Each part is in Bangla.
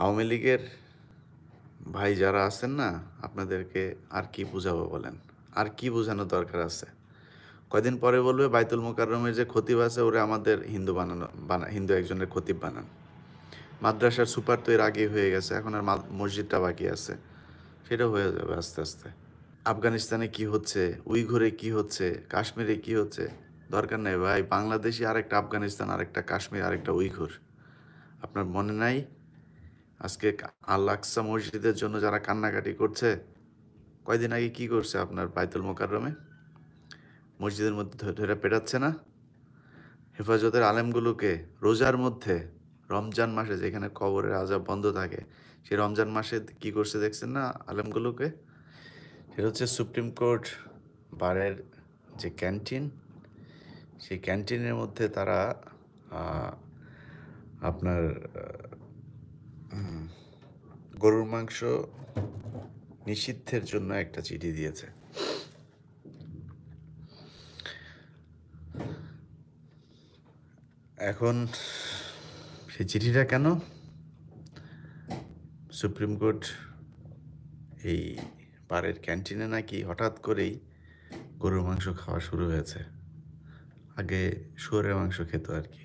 আওয়ামী লীগের ভাই যারা আছেন না আপনাদেরকে আর কি বুঝাবো বলেন আর কি বোঝানোর দরকার আছে কয়দিন পরে বলবে বাইতুল মোকাররমের যে খতিব আছে ওরা আমাদের হিন্দু বানানো বানা হিন্দু একজনের খতিব বানান মাদ্রাসার সুপার তো এর আগেই হয়ে গেছে এখন আর মসজিদটা বাকি আছে সেটা হয়ে যাবে আস্তে আস্তে আফগানিস্তানে কি হচ্ছে উইঘুরে কি হচ্ছে কাশ্মীরে কি হচ্ছে দরকার নেই ভাই বাংলাদেশি আরেকটা আফগানিস্তান আরেকটা কাশ্মীর আরেকটা উইঘুর আপনার মনে নাই আজকে আল আকসা মসজিদের জন্য যারা কান্নাকাটি করছে কয়দিন আগে কি করছে আপনার বাইতুল মোকাররমে মসজিদের মধ্যে ধরে পেটাচ্ছে না হেফাজতের আলেমগুলোকে রোজার মধ্যে রমজান মাসে যেখানে কবরের আজাব বন্ধ থাকে সেই রমজান মাসে কি করছে দেখছেন না আলেমগুলোকে সেটা হচ্ছে সুপ্রিম কোর্ট বারের যে ক্যান্টিন সেই ক্যান্টিনের মধ্যে তারা আপনার গরুর মাংস নিষিদ্ধের জন্য একটা চিঠি দিয়েছে এখন সেই চিঠিটা কেন সুপ্রিম কোর্ট এই পাড়ের ক্যান্টিনে নাকি হঠাৎ করেই গরুর মাংস খাওয়া শুরু হয়েছে আগে শুয়োরের মাংস খেত আর কি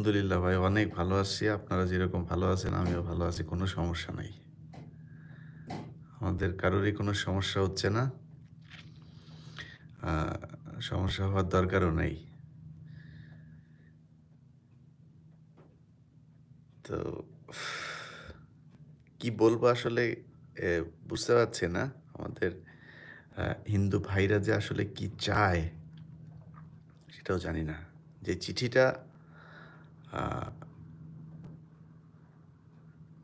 আলহামদুলিল্লাহ ভাই অনেক ভালো আছি আপনারা যেরকম ভালো আছেন আমিও ভালো আছি কোনো সমস্যা নাই আমাদের কারোরই কোনো সমস্যা হচ্ছে না সমস্যা হওয়ার দরকারও নেই তো কি বলবো আসলে বুঝতে পারছি না আমাদের হিন্দু ভাইরা যে আসলে কি চায় সেটাও জানি না যে চিঠিটা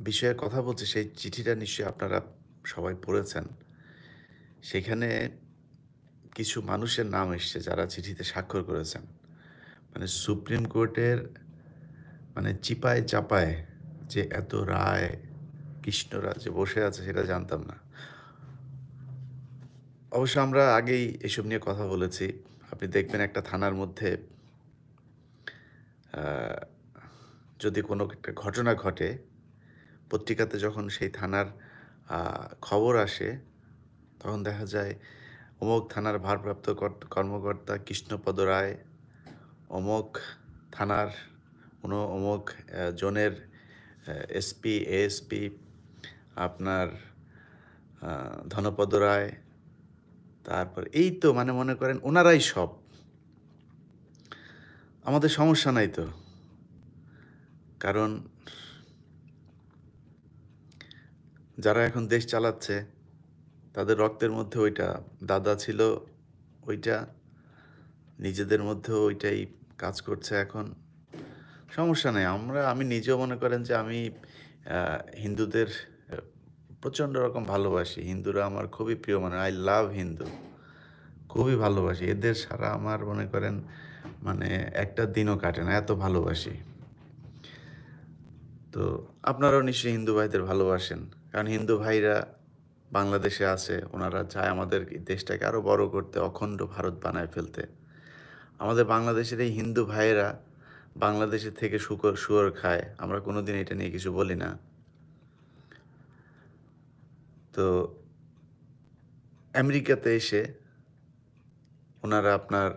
বিষয়ে কথা বলছি সেই চিঠিটা নিশ্চয়ই আপনারা সবাই পড়েছেন সেখানে কিছু মানুষের নাম এসছে যারা চিঠিতে স্বাক্ষর করেছেন মানে সুপ্রিম কোর্টের মানে চিপায় চাপায় যে এত রায় কৃষ্ণরা যে বসে আছে সেটা জানতাম না অবশ্য আমরা আগেই এসব নিয়ে কথা বলেছি আপনি দেখবেন একটা থানার মধ্যে যদি কোনো একটা ঘটনা ঘটে পত্রিকাতে যখন সেই থানার খবর আসে তখন দেখা যায় অমুক থানার ভারপ্রাপ্ত কর্মকর্তা কৃষ্ণপদ রায় অমুক থানার কোনো অমুক জোনের এসপি এএসপি আপনার ধনপদ রায় তারপর এই তো মানে মনে করেন ওনারাই সব আমাদের সমস্যা নাই তো কারণ যারা এখন দেশ চালাচ্ছে তাদের রক্তের মধ্যে ওইটা দাদা ছিল ওইটা নিজেদের মধ্যে ওইটাই কাজ করছে এখন সমস্যা নেই আমরা আমি নিজেও মনে করেন যে আমি হিন্দুদের প্রচণ্ড রকম ভালোবাসি হিন্দুরা আমার খুবই প্রিয় মানে আই লাভ হিন্দু খুবই ভালোবাসি এদের সারা আমার মনে করেন মানে একটা দিনও কাটে না এত ভালোবাসি তো আপনারাও নিশ্চয়ই হিন্দু ভাইদের ভালোবাসেন কারণ হিন্দু ভাইরা বাংলাদেশে আছে ওনারা চায় আমাদের দেশটাকে আরও বড় করতে অখণ্ড ভারত বানায় ফেলতে আমাদের বাংলাদেশের এই হিন্দু ভাইয়েরা বাংলাদেশের থেকে শুকর শুয়োর খায় আমরা কোনো দিন এটা নিয়ে কিছু বলি না তো আমেরিকাতে এসে ওনারা আপনার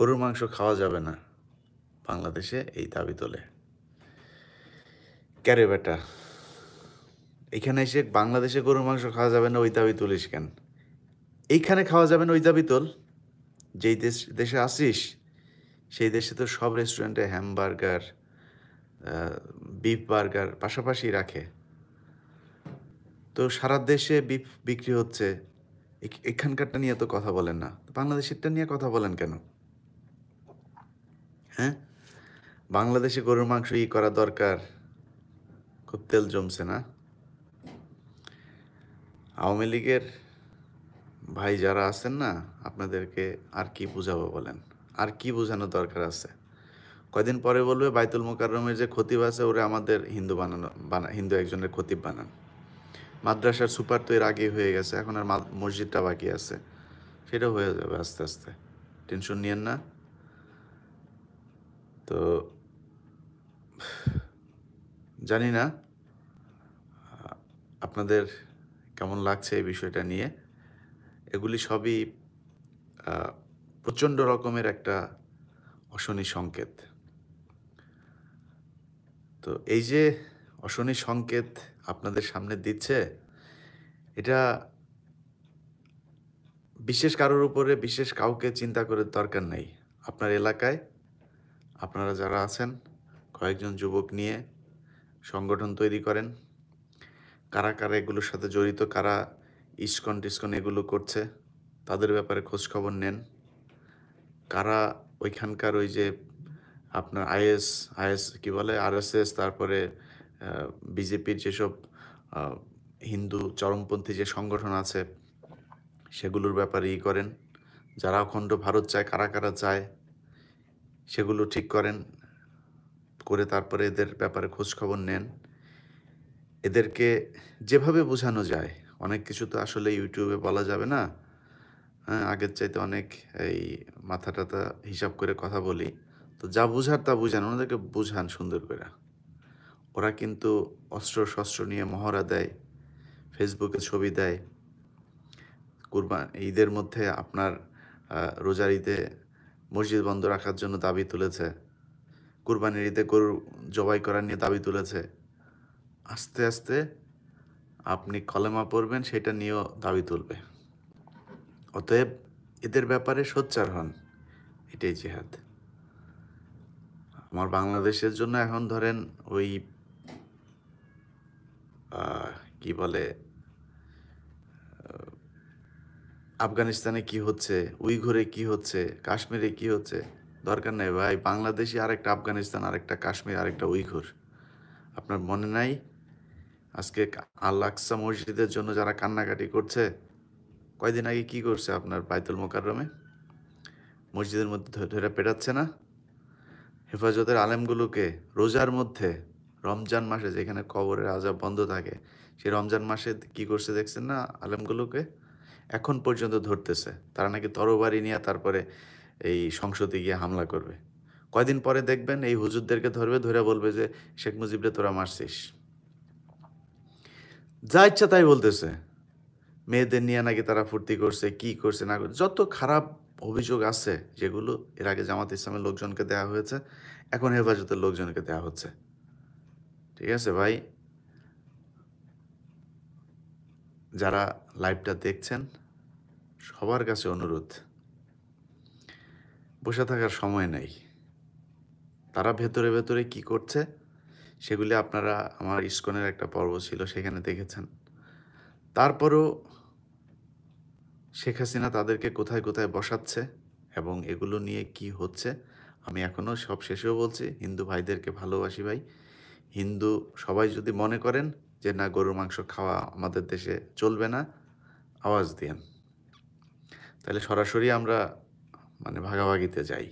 গরুর মাংস খাওয়া যাবে না বাংলাদেশে এই দাবি তোলে ক্যারে বেটা এখানে এসে বাংলাদেশে গরুর মাংস খাওয়া যাবে না ওই দাবি তুলিস কেন এইখানে খাওয়া যাবে না ওই দাবি তোল যেই দেশ দেশে আসিস সেই দেশে তো সব রেস্টুরেন্টে হ্যামবার্গার বিফ বার্গার পাশাপাশি রাখে তো সারা দেশে বিফ বিক্রি হচ্ছে এখানকারটা নিয়ে তো কথা বলেন না বাংলাদেশেরটা নিয়ে কথা বলেন কেন হ্যাঁ বাংলাদেশে গরুর মাংস ই করা দরকার খুব তেল জমছে না আওয়ামী লীগের ভাই যারা আছেন না আপনাদেরকে আর কি বুঝাবো বলেন আর কি বোঝানো দরকার আছে কয়দিন পরে বলবে বাইতুল মোকাররমের যে খতিব আছে ওরে আমাদের হিন্দু বানানো বানা হিন্দু একজনের খতিব বানান মাদ্রাসার সুপার তো এর আগে হয়ে গেছে এখন আর মসজিদটা বাকি আছে সেটা হয়ে যাবে আস্তে আস্তে টেনশন নিয়েন না তো জানি না আপনাদের কেমন লাগছে এই বিষয়টা নিয়ে এগুলি সবই প্রচণ্ড রকমের একটা অশনি সংকেত তো এই যে অশনি সংকেত আপনাদের সামনে দিচ্ছে এটা বিশেষ কারোর উপরে বিশেষ কাউকে চিন্তা করে দরকার নেই আপনার এলাকায় আপনারা যারা আছেন কয়েকজন যুবক নিয়ে সংগঠন তৈরি করেন কারা কারা এগুলোর সাথে জড়িত কারা ইস্কন টিস্কন এগুলো করছে তাদের ব্যাপারে খোঁজখবর খবর নেন কারা ওইখানকার ওই যে আপনার আইএস আইএস কি বলে আরএসএস তারপরে বিজেপির যেসব হিন্দু চরমপন্থী যে সংগঠন আছে সেগুলোর ব্যাপারে ই করেন যারা অখণ্ড ভারত চায় কারা কারা চায় সেগুলো ঠিক করেন করে তারপরে এদের ব্যাপারে খোঁজখবর নেন এদেরকে যেভাবে বোঝানো যায় অনেক কিছু তো আসলে ইউটিউবে বলা যাবে না হ্যাঁ আগের চাইতে অনেক এই মাথা টাথা হিসাব করে কথা বলি তো যা বুঝার তা বুঝান ওনাদেরকে বুঝান সুন্দর করে ওরা কিন্তু অস্ত্র শস্ত্র নিয়ে মহড়া দেয় ফেসবুকে ছবি দেয় কুরবান ঈদের মধ্যে আপনার রোজার ঈদে মসজিদ বন্ধ রাখার জন্য দাবি তুলেছে কুরবানির ঈদে গরু জবাই করার নিয়ে দাবি তুলেছে আস্তে আস্তে আপনি কলেমা পড়বেন সেটা নিয়েও দাবি তুলবে অতএব এদের ব্যাপারে সোচ্চার হন এটাই জেহাদ আমার বাংলাদেশের জন্য এখন ধরেন ওই কি বলে আফগানিস্তানে কি হচ্ছে উইঘুরে কি হচ্ছে কাশ্মীরে কি হচ্ছে দরকার নেই ভাই বাংলাদেশে আরেকটা আফগানিস্তান আরেকটা কাশ্মীর আরেকটা উইঘুর আপনার মনে নাই আজকে আল্লাকসা মসজিদের জন্য যারা কান্নাকাটি করছে কয়দিন আগে কি করছে আপনার বাইতুল মোকাররমে মসজিদের মধ্যে ধরে পেটাচ্ছে না হেফাজতের আলেমগুলোকে রোজার মধ্যে রমজান মাসে যেখানে কবরের আজাব বন্ধ থাকে সেই রমজান মাসে কি করছে দেখছেন না আলেমগুলোকে এখন পর্যন্ত ধরতেছে তারা নাকি তরবারি নিয়ে তারপরে এই সংসদে গিয়ে হামলা করবে কয়দিন পরে দেখবেন এই হুজুরদেরকে ধরবে ধরে বলবে যে শেখ মুজিবরে তোরা মারছিস যা ইচ্ছা তাই বলতেছে মেয়েদের নিয়ে নাকি তারা ফুর্তি করছে কি করছে না করছে যত খারাপ অভিযোগ আছে যেগুলো এর আগে জামাত ইসলামের লোকজনকে দেওয়া হয়েছে এখন হেফাজতের লোকজনকে দেওয়া হচ্ছে ঠিক আছে ভাই যারা লাইভটা দেখছেন সবার কাছে অনুরোধ বসে থাকার সময় নাই তারা ভেতরে ভেতরে কি করছে সেগুলি আপনারা আমার ইস্কনের একটা পর্ব ছিল সেখানে দেখেছেন তারপরও শেখ হাসিনা তাদেরকে কোথায় কোথায় বসাচ্ছে এবং এগুলো নিয়ে কি হচ্ছে আমি এখনও সব শেষেও বলছি হিন্দু ভাইদেরকে ভালোবাসি ভাই হিন্দু সবাই যদি মনে করেন যে না গরুর মাংস খাওয়া আমাদের দেশে চলবে না আওয়াজ দেন তাহলে সরাসরি আমরা মানে ভাগাভাগিতে যাই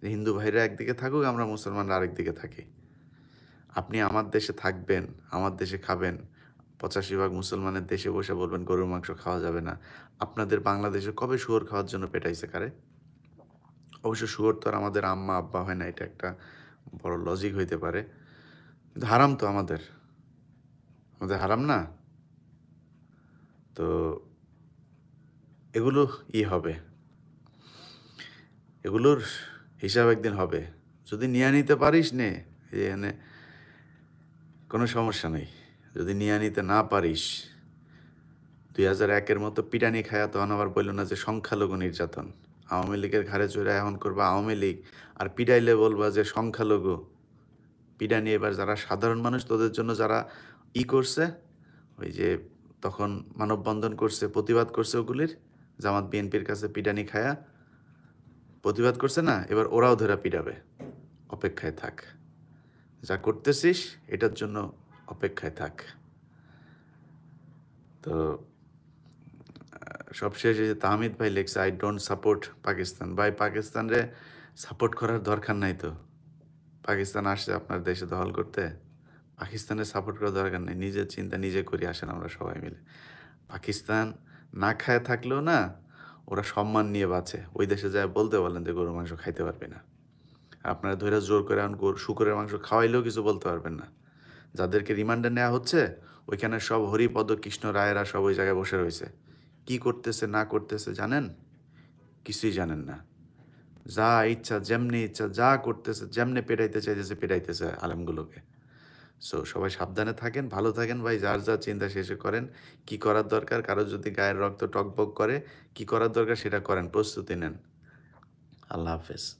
যে হিন্দু ভাইরা একদিকে থাকুক আমরা মুসলমানরা আরেকদিকে থাকি আপনি আমার দেশে থাকবেন আমার দেশে খাবেন পঁচাশি ভাগ মুসলমানের দেশে বসে বলবেন গরুর মাংস খাওয়া যাবে না আপনাদের বাংলাদেশে কবে শুয়োর খাওয়ার জন্য পেটাইছে কারে অবশ্য শুয়োর তো আর আমাদের আম্মা আব্বা হয় না এটা একটা বড় লজিক হইতে পারে কিন্তু হারাম তো আমাদের আমাদের হারাম না তো এগুলো ই হবে এগুলোর হিসাব একদিন হবে যদি নিয়ে নিতে পারিস নে এখানে কোনো সমস্যা নেই যদি নিয়ে নিতে না পারিস দুই হাজার একের মতো পিটানি খায়া তখন আবার বলল না যে সংখ্যালঘু নির্যাতন আওয়ামী লীগের ঘাড়ে চড়ে এখন করবো আওয়ামী লীগ আর পিটাইলে বলবা যে সংখ্যালঘু পিটানি এবার যারা সাধারণ মানুষ তোদের জন্য যারা ই করছে ওই যে তখন মানববন্ধন করছে প্রতিবাদ করছে ওগুলির জামাত বিএনপির কাছে পিডানি খায়া প্রতিবাদ করছে না এবার ওরাও ধরা পিডাবে অপেক্ষায় থাক যা করতেছিস এটার জন্য অপেক্ষায় থাক তো সবশেষে তাহমিদ ভাই লেখছে আই ডোন্ট সাপোর্ট পাকিস্তান ভাই পাকিস্তানরে সাপোর্ট করার দরকার নাই তো পাকিস্তান আসছে আপনার দেশে দখল করতে পাকিস্তানের সাপোর্ট করার দরকার নেই নিজের চিন্তা নিজে করি আসেন আমরা সবাই মিলে পাকিস্তান না খায় থাকলেও না ওরা সম্মান নিয়ে বাঁচে ওই দেশে যায় বলতে বলেন যে গরুর মাংস খাইতে পারবে না আপনারা ধৈর্য জোর করে আন শুকরের মাংস খাওয়াইলেও কিছু বলতে পারবেন না যাদেরকে রিমান্ডে নেওয়া হচ্ছে ওইখানে সব হরিপদ কৃষ্ণ রায়েরা সব ওই জায়গায় বসে রয়েছে কি করতেছে না করতেছে জানেন কিছুই জানেন না যা ইচ্ছা যেমনি ইচ্ছা যা করতেছে যেমনি পেটাইতে চাইতেছে পেটাইতেছে আলেমগুলোকে সো সবাই সাবধানে থাকেন ভালো থাকেন ভাই যার যা চিন্তা শেষে করেন কি করার দরকার কারো যদি গায়ের রক্ত টকবক করে কি করার দরকার সেটা করেন প্রস্তুতি নেন আল্লাহ হাফেজ